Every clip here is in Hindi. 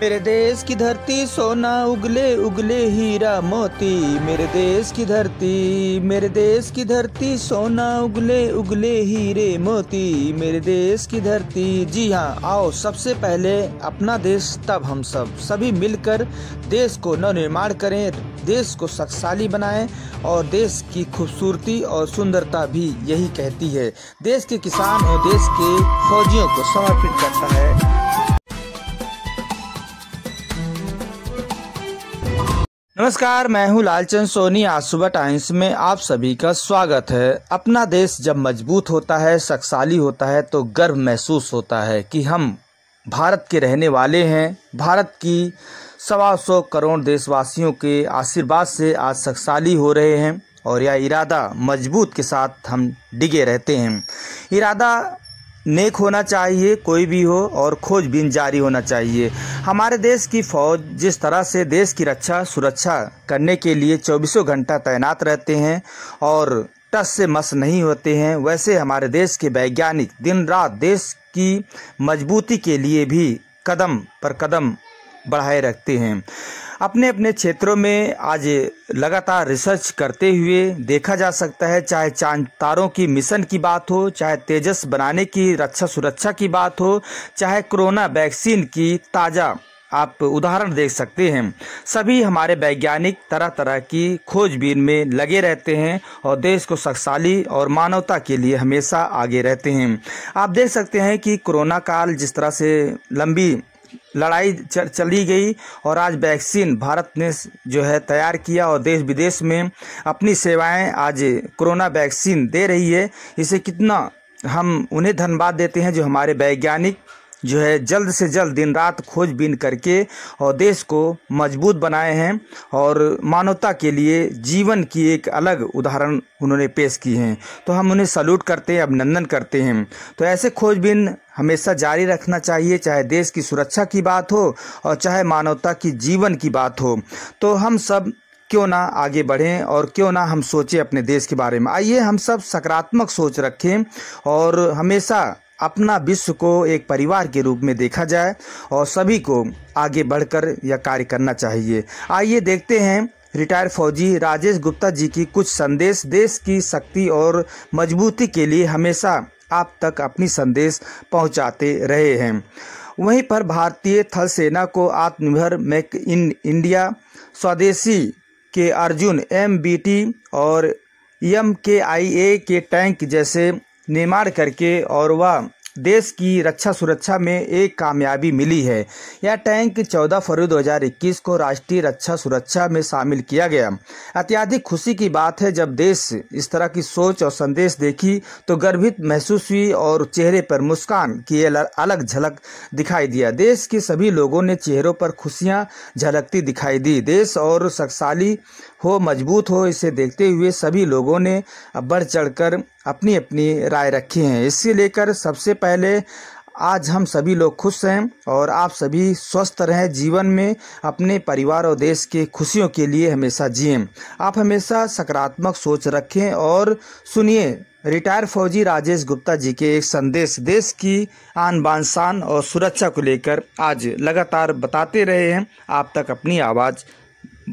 मेरे देश की धरती सोना उगले उगले हीरा मोती मेरे देश की धरती मेरे देश की धरती सोना उगले उगले हीरे मोती मेरे देश की धरती जी हाँ आओ सबसे पहले अपना देश तब हम सब सभी मिलकर देश को नवनिर्माण करें देश को शक्तिशाली बनाएं और देश की खूबसूरती और सुंदरता भी यही कहती है देश के किसान और देश के फौजियों को समर्पित करता है नमस्कार मैं हूं लालचंद सोनी आज सुबह टाइम्स में आप सभी का स्वागत है अपना देश जब मजबूत होता है शक्तिशाली होता है तो गर्व महसूस होता है कि हम भारत के रहने वाले हैं भारत की सवा सौ करोड़ देशवासियों के आशीर्वाद से आज शक्तिशाली हो रहे हैं और यह इरादा मजबूत के साथ हम डिगे रहते हैं इरादा नेक होना चाहिए कोई भी हो और खोजबीन जारी होना चाहिए हमारे देश की फौज जिस तरह से देश की रक्षा सुरक्षा करने के लिए चौबीसों घंटा तैनात रहते हैं और टस से मस नहीं होते हैं वैसे हमारे देश के वैज्ञानिक दिन रात देश की मजबूती के लिए भी कदम पर कदम बढ़ाए रखते हैं अपने अपने क्षेत्रों में आज लगातार रिसर्च करते हुए देखा जा सकता है चाहे चांद तारों की मिशन की बात हो चाहे तेजस बनाने की रक्षा सुरक्षा की बात हो चाहे कोरोना वैक्सीन की ताज़ा आप उदाहरण देख सकते हैं सभी हमारे वैज्ञानिक तरह तरह की खोजबीन में लगे रहते हैं और देश को शक्तिशाली और मानवता के लिए हमेशा आगे रहते हैं आप देख सकते हैं कि कोरोना काल जिस तरह से लंबी लड़ाई चली गई और आज वैक्सीन भारत ने जो है तैयार किया और देश विदेश में अपनी सेवाएं आज कोरोना वैक्सीन दे रही है इसे कितना हम उन्हें धन्यवाद देते हैं जो हमारे वैज्ञानिक जो है जल्द से जल्द दिन रात खोजबीन करके और देश को मजबूत बनाए हैं और मानवता के लिए जीवन की एक अलग उदाहरण उन्होंने पेश की हैं तो हम उन्हें सल्यूट करते हैं अभिनंदन करते हैं तो ऐसे खोजबीन हमेशा जारी रखना चाहिए चाहे देश की सुरक्षा की बात हो और चाहे मानवता की जीवन की बात हो तो हम सब क्यों ना आगे बढ़ें और क्यों ना हम सोचें अपने देश के बारे में आइए हम सब सकारात्मक सोच रखें और हमेशा अपना विश्व को एक परिवार के रूप में देखा जाए और सभी को आगे बढ़कर यह कार्य करना चाहिए आइए देखते हैं रिटायर्ड फौजी राजेश गुप्ता जी की कुछ संदेश देश की शक्ति और मजबूती के लिए हमेशा आप तक अपनी संदेश पहुंचाते रहे हैं वहीं पर भारतीय थल सेना को आत्मनिर्भर मेक इन इंडिया स्वदेशी के अर्जुन एम और एम के आई ए के टैंक जैसे निर्माण करके और वह देश की रक्षा सुरक्षा में एक कामयाबी मिली है यह टैंक 14 फरवरी 2021 को राष्ट्रीय रक्षा सुरक्षा में शामिल किया गया अत्याधिक खुशी की बात है जब देश इस तरह की सोच और संदेश देखी तो गर्भित महसूस हुई और चेहरे पर मुस्कान की अलग झलक दिखाई दिया देश के सभी लोगों ने चेहरों पर खुशियाँ झलकती दिखाई दी देश और शक्तिशाली हो मजबूत हो इसे देखते हुए सभी लोगों ने बढ़ चढ़कर अपनी अपनी राय रखी है इससे लेकर सबसे पहले आज हम सभी लोग खुश हैं और आप सभी स्वस्थ रहें जीवन में अपने परिवार और देश के खुशियों के लिए हमेशा जिएं आप हमेशा सकारात्मक सोच रखें और सुनिए रिटायर फौजी राजेश गुप्ता जी के एक संदेश देश की आन बान शान और सुरक्षा को लेकर आज लगातार बताते रहे हैं आप तक अपनी आवाज़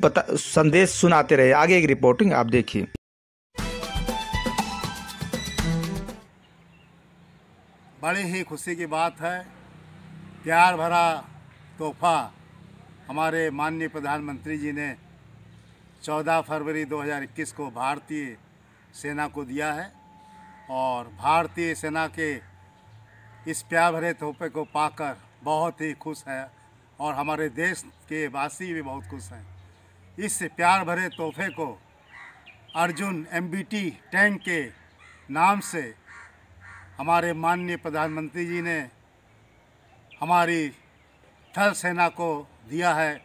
बता संदेश सुनाते रहे आगे एक रिपोर्टिंग आप देखिए बड़े ही खुशी की बात है प्यार भरा तोहफा हमारे माननीय प्रधानमंत्री जी ने 14 फरवरी 2021 को भारतीय सेना को दिया है और भारतीय सेना के इस प्यार भरे तोहफे को पाकर बहुत ही खुश है और हमारे देश के वासी भी बहुत खुश हैं इस प्यार भरे तोहफे को अर्जुन एमबीटी टैंक के नाम से हमारे माननीय प्रधानमंत्री जी ने हमारी थल सेना को दिया है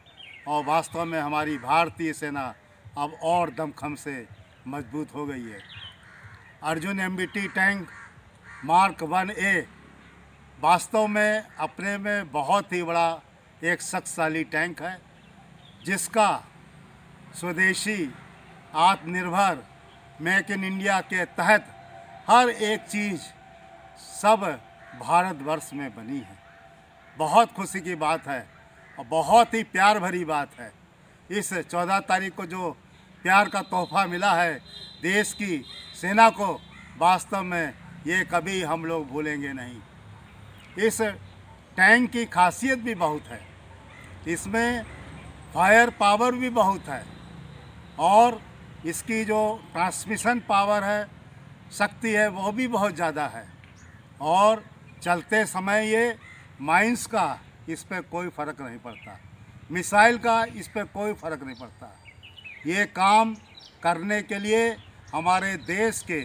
और वास्तव में हमारी भारतीय सेना अब और दमखम से मजबूत हो गई है Arjun MBT tank mark one A वास्तव में अपने में बहुत ही बड़ा एक शक्तिशाली टैंक है जिसका स्वदेशी आत्मनिर्भर मेक इन इंडिया के तहत हर एक चीज़ सब भारतवर्ष में बनी है बहुत खुशी की बात है और बहुत ही प्यार भरी बात है इस चौदह तारीख को जो प्यार का तोहफा मिला है देश की सेना को वास्तव में ये कभी हम लोग भूलेंगे नहीं इस टैंक की खासियत भी बहुत है इसमें फायर पावर भी बहुत है और इसकी जो ट्रांसमिशन पावर है शक्ति है वह भी बहुत ज़्यादा है और चलते समय ये माइंस का इस पर कोई फ़र्क नहीं पड़ता मिसाइल का इस पर कोई फ़र्क नहीं पड़ता ये काम करने के लिए हमारे देश के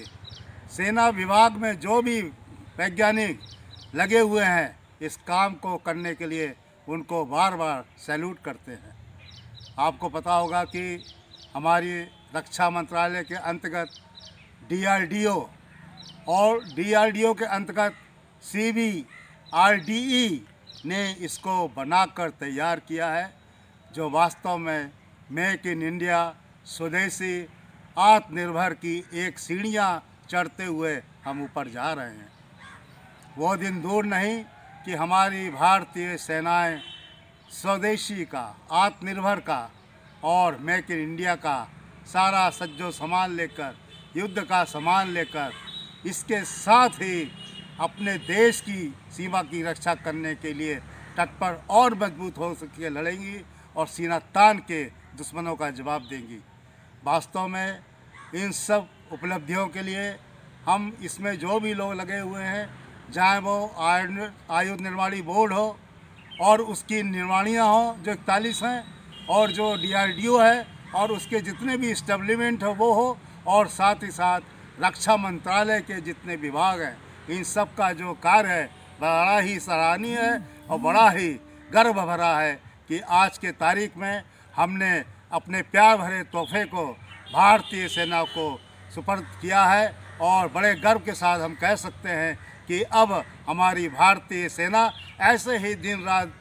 सेना विभाग में जो भी वैज्ञानिक लगे हुए हैं इस काम को करने के लिए उनको बार बार सैल्यूट करते हैं आपको पता होगा कि हमारी रक्षा मंत्रालय के अंतर्गत डीआरडीओ और डीआरडीओ के अंतर्गत ई e ने इसको बनाकर तैयार किया है जो वास्तव में मेक इन इंडिया स्वदेशी आत्मनिर्भर की एक सीढ़ियाँ चढ़ते हुए हम ऊपर जा रहे हैं वो दिन दूर नहीं कि हमारी भारतीय सेनाएं स्वदेशी का आत्मनिर्भर का और मेक इन इंडिया का सारा सज्जो सामान लेकर युद्ध का सामान लेकर इसके साथ ही अपने देश की सीमा की रक्षा करने के लिए तत्पर और मजबूत हो सके लड़ेंगी और सीना तान के दुश्मनों का जवाब देंगी वास्तव में इन सब उपलब्धियों के लिए हम इसमें जो भी लोग लगे हुए हैं चाहे वो आयु निर्माणी बोर्ड हो और उसकी निर्माणियाँ हों जो इकतालीस हैं और जो डीआरडीओ है और उसके जितने भी इस्टेब्लिमेंट हो वो हो और साथ ही साथ रक्षा मंत्रालय के जितने विभाग हैं इन सब का जो कार्य है बड़ा ही सराहनीय है और बड़ा ही गर्व भरा है कि आज के तारीख में हमने अपने प्यार भरे तोहफे को भारतीय सेना को सुपर्द किया है और बड़े गर्व के साथ हम कह सकते हैं कि अब हमारी भारतीय सेना ऐसे ही दिन रात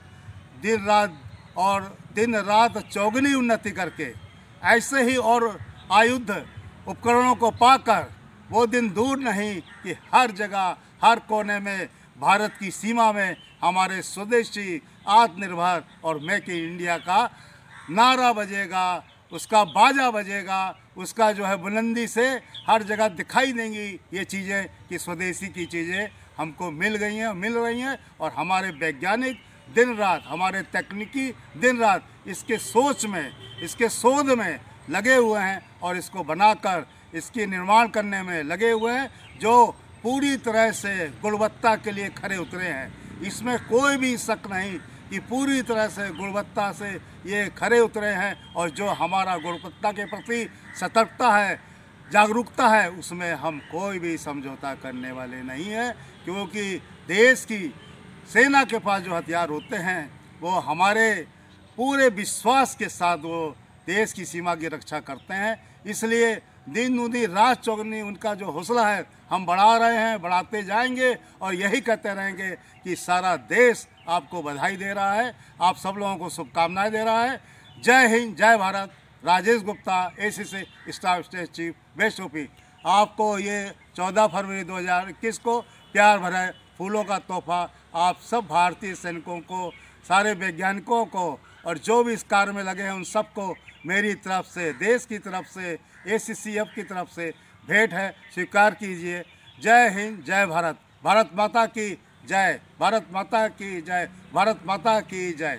दिन रात और दिन रात चौगनी उन्नति करके ऐसे ही और आयुध उपकरणों को पाकर वो दिन दूर नहीं कि हर जगह हर कोने में भारत की सीमा में हमारे स्वदेशी आत्मनिर्भर और मेक इन इंडिया का नारा बजेगा उसका बाजा बजेगा उसका जो है बुलंदी से हर जगह दिखाई देंगी ये चीज़ें कि स्वदेशी की चीज़ें हमको मिल गई हैं मिल रही हैं और हमारे वैज्ञानिक दिन रात हमारे तकनीकी दिन रात इसके सोच में इसके शोध में लगे हुए हैं और इसको बनाकर इसकी निर्माण करने में लगे हुए हैं जो पूरी तरह से गुणवत्ता के लिए खड़े उतरे हैं इसमें कोई भी शक नहीं कि पूरी तरह से गुणवत्ता से ये खड़े उतरे हैं और जो हमारा गुणवत्ता के प्रति सतर्कता है जागरूकता है उसमें हम कोई भी समझौता करने वाले नहीं हैं क्योंकि देश की सेना के पास जो हथियार होते हैं वो हमारे पूरे विश्वास के साथ वो देश की सीमा की रक्षा करते हैं इसलिए दिन दूनी रात चौगनी उनका जो हौसला है हम बढ़ा रहे हैं बढ़ाते जाएंगे और यही कहते रहेंगे कि सारा देश आपको बधाई दे रहा है आप सब लोगों को शुभकामनाएं दे रहा है जय हिंद जय Bharat Rajesh Gupta A C C staff state chief best OP आपको ये 14 फरवरी 2021 को प्यार भरे फूलों का तोहफा आप सब भारतीय सैनिकों को सारे वैज्ञानिकों को और जो भी इस कार्य में लगे हैं उन सबको मेरी तरफ से देश की तरफ से ए की तरफ से भेंट है स्वीकार कीजिए जय हिंद जय भारत भारत माता की जय भारत माता की जय भारत माता की जय